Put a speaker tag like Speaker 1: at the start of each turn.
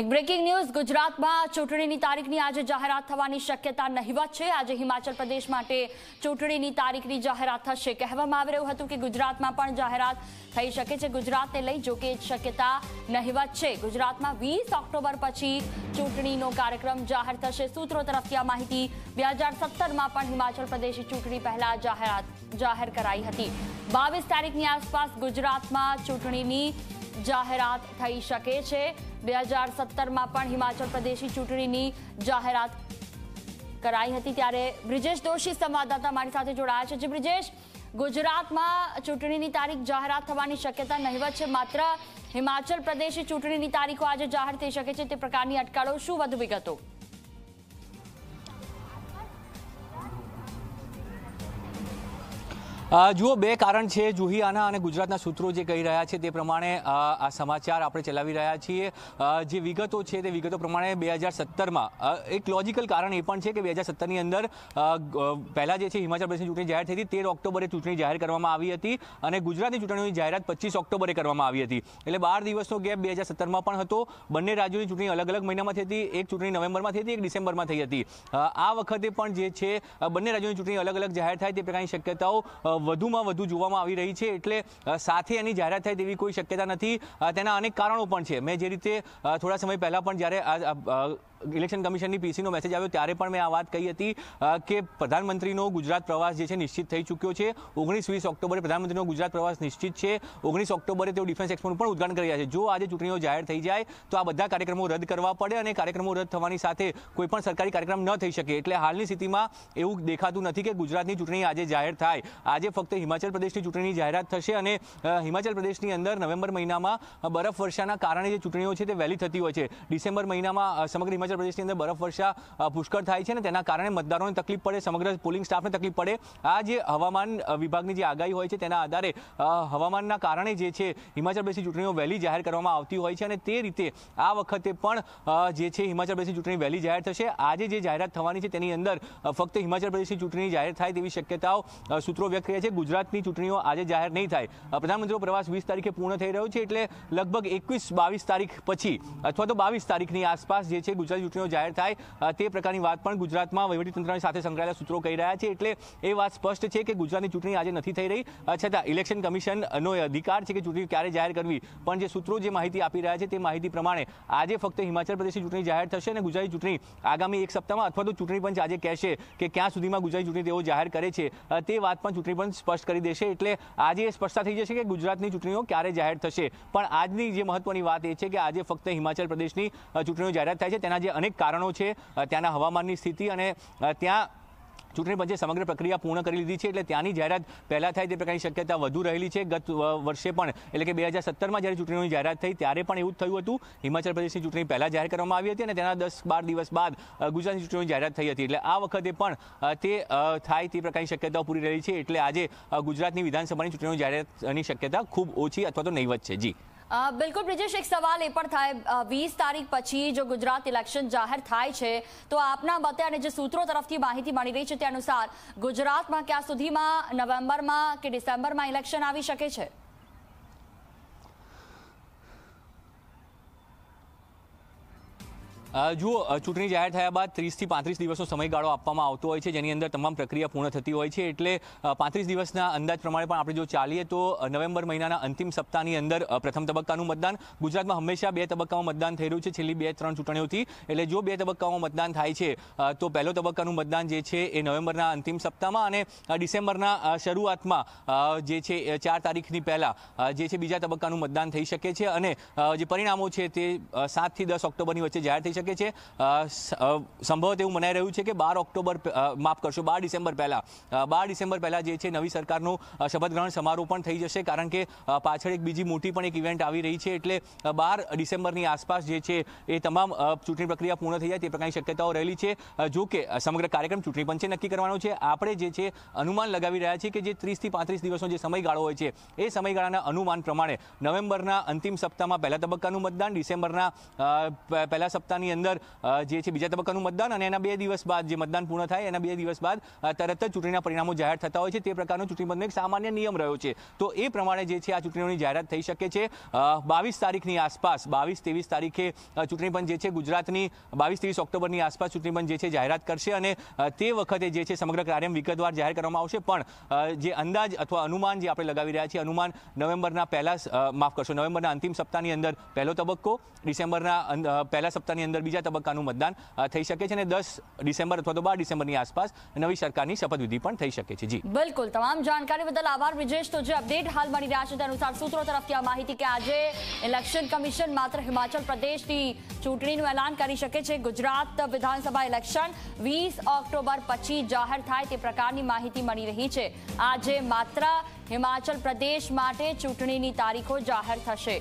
Speaker 1: એક breaking news ગુજરાતમાં ચૂંટણીની તારીખની આજે જાહેરાત થવાની શક્યતા નહીવત છે આજે હિમાચલ પ્રદેશ માટે ચૂંટણીની તારીખની જાહેરાત થશે કહેવામાં આવી રહ્યું હતું કે ગુજરાતમાં પણ જાહેરાત થઈ શકે છે ગુજરાતને લઈ જોકે શક્યતા નહીવત છે ગુજરાતમાં વીસ ઓક્ટોબર પછી ચૂંટણીનો કાર્યક્રમ જાહેર થશે સૂત્રો તરફથી આ માહિતી બે હજાર સત્તરમાં પણ હિમાચલ પ્રદેશે ચૂંટણી પહેલા જાહેરાત જાહેર કરાઈ હતી બાવીસ તારીખની આસપાસ ગુજરાતમાં ચૂંટણીની જાહેરાત થઈ શકે છે બે હજાર સત્તરમાં પણ હિમાચલ પ્રદેશની ચૂંટણીની જાહેરાત કરાઈ હતી ત્યારે બ્રિજેશ દોશી સંવાદદાતા મારી સાથે જોડાયા છે જે બ્રિજેશ ગુજરાતમાં ચૂંટણીની તારીખ જાહેરાત થવાની શક્યતા નહીવત છે માત્ર હિમાચલ પ્રદેશની ચૂંટણીની તારીખો આજે જાહેર થઈ શકે છે તે પ્રકારની અટકાળો શું વધુ વિગતો
Speaker 2: જુઓ બે કારણ છે જુહિયાના અને ગુજરાતના સૂત્રો જે કહી રહ્યા છે તે પ્રમાણે આ સમાચાર આપણે ચલાવી રહ્યા છીએ જે વિગતો છે તે વિગતો પ્રમાણે બે હજાર સત્તરમાં એક લોજિકલ કારણ એ પણ છે કે બે હજાર સત્તરની અંદર પહેલાં જે છે હિમાચલ પ્રદેશની ચૂંટણી જાહેર થઈ હતી તેર ઓક્ટોબરે ચૂંટણી જાહેર કરવામાં આવી હતી અને ગુજરાતની ચૂંટણીની જાહેરાત પચીસ ઓક્ટોબરે કરવામાં આવી હતી એટલે બાર દિવસનો ગેપ બે હજાર સત્તરમાં પણ હતો બંને રાજ્યોની ચૂંટણી અલગ અલગ મહિનામાં થઈ હતી એક ચૂંટણી નવેમ્બરમાં થઈ હતી એક ડિસેમ્બરમાં થઈ હતી આ વખતે પણ જે છે બંને રાજ્યોની ચૂંટણી અલગ અલગ જાહેર થાય તે પ્રકારની શક્યતાઓ વધુમાં વધુ જોવામાં આવી રહી છે એટલે સાથે એની જાહેરાત થાય તેવી કોઈ શક્યતા નથી તેના અનેક કારણો પણ છે મેં જે રીતે થોડા સમય પહેલાં પણ જ્યારે ઇલેક્શન કમિશનની પીસીનો મેસેજ આવ્યો ત્યારે પણ મેં આ વાત કહી હતી કે પ્રધાનમંત્રીનો ગુજરાત પ્રવાસ જે છે નિશ્ચિત થઈ ચૂક્યો છે ઓગણીસ વીસ ઓક્ટોબરે પ્રધાનમંત્રીનો ગુજરાત પ્રવાસ નિશ્ચિત છે ઓગણીસ ઓક્ટોબરે તેઓ ડિફેન્સ એક્સપોનું પણ ઉદઘાટન કરી રહ્યા છે જો આજે ચૂંટણીઓ જાહેર થઈ જાય તો આ બધા કાર્યક્રમો રદ કરવા પડે અને કાર્યક્રમો રદ થવાની સાથે કોઈ પણ સરકારી કાર્યક્રમ ન થઈ શકે એટલે હાલની સ્થિતિમાં એવું દેખાતું નથી કે ગુજરાતની ચૂંટણી આજે જાહેર થાય આજે ફક્ત હિમાચલ પ્રદેશની ચૂંટણીની જાહેરાત થશે અને હિમાચલ પ્રદેશની અંદર નવેમ્બર મહિનામાં બરફ બરફવર્ષાના કારણે જે ચૂંટણીઓ છે તે વહેલી થતી હોય છે ડિસેમ્બર મહિનામાં સમગ્ર હિમાચલ હિમાચલ પ્રદેશની અંદર બરફવર્ષા પુષ્કળ થાય છે અને તેના કારણે મતદારોને તકલીફ પડે સમગ્ર પોલિંગ સ્ટાફને તકલીફ પડે આ જે હવામાન વિભાગની જે આગાહી હોય છે તેના આધારે હવામાનના કારણે જે છે હિમાચલ પ્રદેશની ચૂંટણીઓ વહેલી જાહેર કરવામાં આવતી હોય છે અને તે રીતે આ વખતે પણ જે છે હિમાચલ પ્રદેશની ચૂંટણી વહેલી જાહેર થશે આજે જે જાહેરાત થવાની છે તેની અંદર ફક્ત હિમાચલ પ્રદેશની ચૂંટણી જાહેર થાય તેવી શક્યતાઓ સૂત્રો વ્યક્ત કર્યા છે ગુજરાતની ચૂંટણીઓ આજે જાહેર નહીં થાય પ્રધાનમંત્રીનો પ્રવાસ વીસ તારીખે પૂર્ણ થઈ રહ્યો છે એટલે લગભગ એકવીસ બાવીસ તારીખ પછી અથવા તો બાવીસ તારીખની આસપાસ જે છે ગુજરાત ચૂંટણીઓ જાહેર થાય તે પ્રકારની વાત પણ ગુજરાતમાં વહીવટીતંત્રની સાથે સંકળાયેલા સૂત્રો કહી રહ્યા છે એટલે એ વાત સ્પષ્ટ છે કે ગુજરાતની ચૂંટણી આજે નથી થઈ રહી છતાં ઇલેક્શન કમિશનનો અધિકાર છે કે ચૂંટણી ક્યારે જાહેર કરવી પણ જે સૂત્રો જે માહિતી આપી રહ્યા છે તે માહિતી પ્રમાણે આજે ફક્ત હિમાચલ પ્રદેશની ચૂંટણી જાહેર થશે અને ગુજરાતી ચૂંટણી આગામી એક સપ્તાહમાં અથવા તો ચૂંટણી પંચ આજે કહેશે કે ક્યાં સુધીમાં ગુજરાતી ચૂંટણી તેઓ જાહેર કરે છે તે વાત પણ ચૂંટણી પંચ સ્પષ્ટ કરી દેશે એટલે આજે એ સ્પષ્ટતા થઈ જશે કે ગુજરાતની ચૂંટણીઓ ક્યારે જાહેર થશે પણ આજની જે મહત્વની વાત એ છે કે આજે ફક્ત હિમાચલ પ્રદેશની ચૂંટણીઓ જાહેરાત થાય છે તેના જે અનેક કારણો છે ત્યાંના હવામાનની સ્થિતિ અને ત્યાં ચૂંટણી પંચે સમગ્ર પ્રક્રિયા પૂર્ણ કરી લીધી છે એટલે ત્યાંની જાહેરાત પહેલાં થાય તે પ્રકારની શક્યતા વધુ રહેલી છે ગત વર્ષે પણ એટલે કે બે હજાર સત્તરમાં જ્યારે ચૂંટણીઓની જાહેરાત થઈ ત્યારે પણ એવું જ થયું હતું હિમાચલ પ્રદેશની ચૂંટણી પહેલાં જાહેર કરવામાં આવી હતી અને તેના દસ બાર દિવસ બાદ ગુજરાતની ચૂંટણીઓની જાહેરાત થઈ હતી એટલે આ વખતે પણ તે થાય તે પ્રકારની શક્યતાઓ પૂરી રહેલી છે એટલે આજે ગુજરાતની વિધાનસભાની ચૂંટણીઓની જાહેરાતની શક્યતા ખૂબ ઓછી અથવા તો નહીવત છે જી
Speaker 1: બિલકુલ બ્રિજેશ એક સવાલ એ પણ થાય વીસ તારીખ પછી જો ગુજરાત ઇલેક્શન જાહેર થાય છે તો આપના મતે અને જે સૂત્રો તરફથી માહિતી મળી રહી છે તે અનુસાર ગુજરાતમાં ક્યાં સુધીમાં નવેમ્બરમાં કે ડિસેમ્બરમાં ઇલેક્શન આવી શકે છે
Speaker 2: જુઓ ચૂંટણી જાહેર થયા બાદ ત્રીસથી પાંત્રીસ દિવસનો સમયગાળો આપવામાં આવતો હોય છે જેની અંદર તમામ પ્રક્રિયા પૂર્ણ થતી હોય છે એટલે પાંત્રીસ દિવસના અંદાજ પ્રમાણે પણ આપણે જો ચાલીએ તો નવેમ્બર મહિનાના અંતિમ સપ્તાહની અંદર પ્રથમ તબક્કાનું મતદાન ગુજરાતમાં હંમેશા બે તબક્કામાં મતદાન થઈ રહ્યું છે છેલ્લી બે ત્રણ ચૂંટણીઓથી એટલે જો બે તબક્કામાં મતદાન થાય છે તો પહેલો તબક્કાનું મતદાન જે છે એ નવેમ્બરના અંતિમ સપ્તાહમાં અને ડિસેમ્બરના શરૂઆતમાં જે છે ચાર તારીખની પહેલાં જે છે બીજા તબક્કાનું મતદાન થઈ શકે છે અને જે પરિણામો છે તે સાતથી દસ ઓક્ટોબરની વચ્ચે જાહેર થઈ શકે છે સંભવત એવું મનાઈ રહ્યું છે કે બાર ઓક્ટોબર માફ કરશો બાર ડિસેમ્બર પહેલાં બાર ડિસેમ્બર પહેલાં જે છે નવી સરકારનો શપથગ્રહણ સમારોહ પણ થઈ જશે કારણ કે પાછળ એક બીજી મોટી પણ એક ઇવેન્ટ આવી રહી છે એટલે બાર ડિસેમ્બરની આસપાસ જે છે એ તમામ ચૂંટણી પ્રક્રિયા પૂર્ણ થઈ જાય તે પ્રકારની શક્યતાઓ રહેલી છે જો કે સમગ્ર કાર્યક્રમ ચૂંટણી પંચે નક્કી કરવાનો છે આપણે જે છે અનુમાન લગાવી રહ્યા છીએ કે જે ત્રીસથી પાંત્રીસ દિવસનો જે સમયગાળો હોય છે એ સમયગાળાના અનુમાન પ્રમાણે નવેમ્બરના અંતિમ સપ્તાહમાં પહેલા તબક્કાનું મતદાન ડિસેમ્બરના પહેલા સપ્તાહની તબક્કાની અંદર જે છે બીજા તબક્કાનું મતદાન અને એના બે દિવસ બાદ જે મતદાન પૂર્ણ થાય એના બે દિવસ બાદ તરત જ ચૂંટણીના પરિણામો જાહેર થતા હોય છે તે પ્રકારનો ચૂંટણીબંધનો એક સામાન્ય નિયમ રહ્યો છે તો એ પ્રમાણે જે છે આ ચૂંટણીઓની જાહેરાત થઈ શકે છે બાવીસ તારીખની આસપાસ બાવીસ ત્રેવીસ તારીખે ચૂંટણી પંચ જે છે ગુજરાતની બાવીસ ત્રેવીસ ઓક્ટોબરની આસપાસ ચૂંટણી પંચ જે છે જાહેરાત કરશે અને તે વખતે જે છે સમગ્ર કાર્યમ વિગતવાર જાહેર કરવામાં આવશે પણ જે અંદાજ અથવા અનુમાન જે આપણે લગાવી રહ્યા છીએ અનુમાન નવેમ્બરના પહેલા માફ કરશો નવેમ્બરના અંતિમ સપ્તાહની અંદર પહેલો તબક્કો ડિસેમ્બરના પહેલા સપ્તાહની અંદર અંદર બીજા તબક્કાનું મતદાન થઈ શકે છે અને દસ ડિસેમ્બર અથવા તો બાર ડિસેમ્બરની આસપાસ નવી સરકારની શપથવિધિ પણ થઈ શકે છે જી
Speaker 1: બિલકુલ તમામ જાણકારી બદલ આભાર વિજેશ તો જે અપડેટ હાલ મળી રહ્યા છે તે અનુસાર સૂત્રો તરફથી આ માહિતી કે આજે ઇલેક્શન કમિશન માત્ર હિમાચલ પ્રદેશની ચૂંટણીનું એલાન કરી શકે છે ગુજરાત વિધાનસભા ઇલેક્શન વીસ ઓક્ટોબર પછી જાહેર થાય તે પ્રકારની માહિતી મળી રહી છે આજે માત્ર હિમાચલ પ્રદેશ માટે ચૂંટણીની તારીખો જાહેર થશે